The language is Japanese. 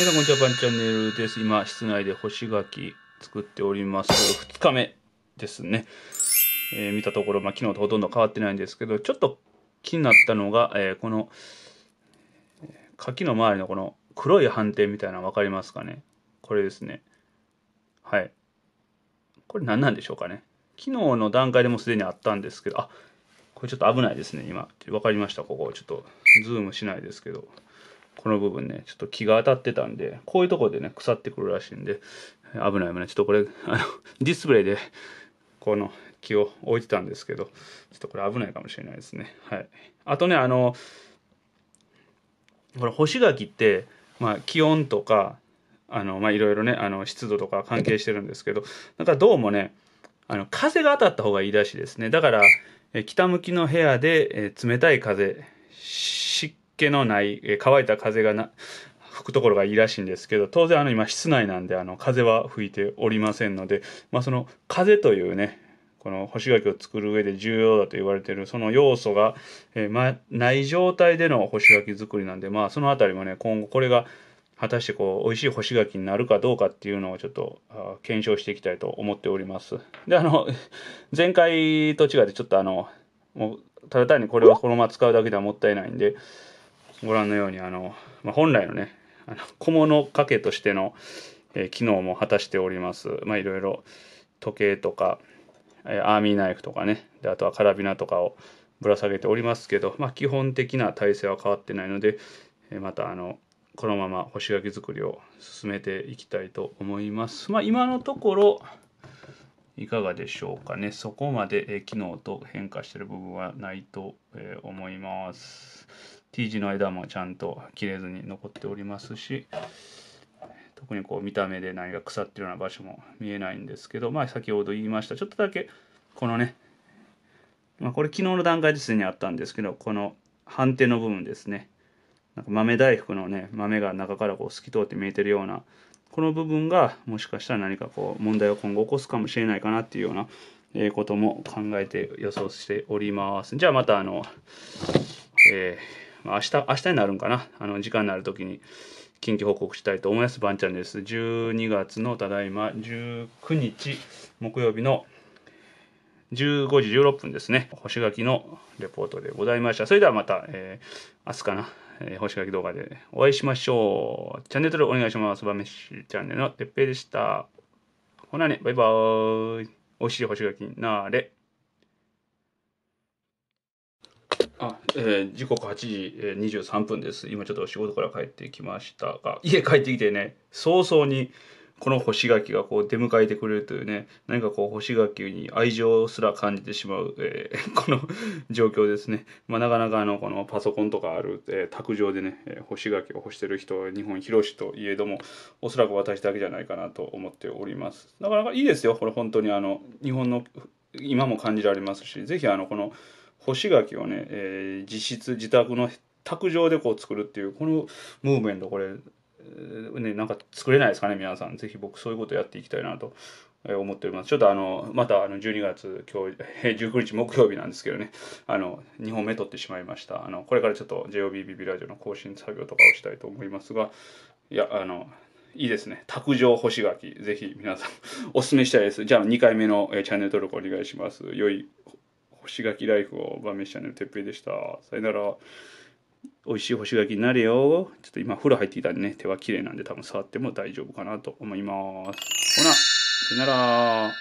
皆さんこんにちは、パンチャンネルです。今、室内で干し柿作っております。2日目ですね。えー、見たところ、まあ、昨日とほとんど変わってないんですけど、ちょっと気になったのが、えー、この、柿の周りのこの黒い斑点みたいなの分かりますかねこれですね。はい。これ何なんでしょうかね。昨日の段階でもすでにあったんですけど、あこれちょっと危ないですね、今。分かりました、ここ。ちょっと、ズームしないですけど。この部分ね、ちょっと気が当たってたんで、こういうとこでね、腐ってくるらしいんで、危ない危ない。ちょっとこれ、あの、ディスプレイで、この木を置いてたんですけど、ちょっとこれ危ないかもしれないですね。はい。あとね、あの、これ干し柿って、まあ、気温とか、あの、まあ、いろいろね、あの、湿度とか関係してるんですけど、なんかどうもね、あの、風が当たった方がいいらしいですね。だから、え北向きの部屋で、え冷たい風、湿気のない、えー、乾いた風がな吹くところがいいらしいんですけど当然あの今室内なんであの風は吹いておりませんので、まあ、その風というねこの干し柿を作る上で重要だと言われているその要素が、えー、ま、ない状態での干し柿作りなんで、まあ、その辺りもね今後これが果たしてこう美味しい干し柿になるかどうかっていうのをちょっと検証していきたいと思っております。であの 前回と違ってちょっとあのもうただ単にこれはこのまま使うだけではもったいないんでご覧のようにあの、まあ、本来のねあの小物掛けとしての、えー、機能も果たしておりますまあいろいろ時計とか、えー、アーミーナイフとかねであとはカラビナとかをぶら下げておりますけど、まあ、基本的な体制は変わってないので、えー、またあのこのまま干し柿作りを進めていきたいと思います。まあ、今のところいかがでしょうかね。そこまで機能と変化してる部分はないと思います。T 字の間もちゃんと切れずに残っておりますし特にこう見た目で何か腐ってるような場所も見えないんですけどまあ先ほど言いましたちょっとだけこのねまあ、これ昨日の段階ですでにあったんですけどこの反転の部分ですねなんか豆大福のね豆が中からこう透き通って見えてるようなこの部分がもしかしたら何かこう問題を今後起こすかもしれないかなっていうようなえことも考えて予想しております。じゃあまたあの、えーまあ、明日、明日になるんかな。あの、時間になるときに、近畿報告したいと思います。バンちゃんです。12月のただいま、19日、木曜日の15時16分ですね。星垣のレポートでございました。それではまた、えー、明日かな、えー、星し動画でお会いしましょう。チャンネル登録お願いします。ばめしチャンネルのてっぺいでした。ほなね、バイバーイ。美味しい星垣になーれ。あ、えー、時刻8時、え23分です。今ちょっと仕事から帰ってきましたが、家帰ってきてね、早々にこの干し柿がこう出迎えてくれるというね、何かこう干し柿に愛情すら感じてしまう、えー、この状況ですね。まあ、なかなかあの、このパソコンとかある、えー、卓上でね、え干し柿を干してる人は日本広しといえども、おそらく私だけじゃないかなと思っております。なかなかいいですよ、これ本当にあの、日本の今も感じられますし、ぜひあの、この、干し柿をね、えー、実質自宅の卓上でこう作るっていうこのムーブメントこれ、えー、ねなんか作れないですかね皆さん是非僕そういうことやっていきたいなと思っております。ちょっとあの、またあの12月今日、19日木曜日なんですけどね、あの、2本目取ってしまいました。あの、これからちょっと JOBBB ラジオの更新作業とかをしたいと思いますが、いや、あの、いいですね。卓上干し柿、ぜひ皆さんお勧めしたいです。じゃあ2回目のチャンネル登録お願いします。良い干し柿ライフを晩飯チャンてっぺいでしたさよなら美味しい干し柿になれよちょっと今風呂入っていたんでね手は綺麗なんで多分触っても大丈夫かなと思いますほなさよなら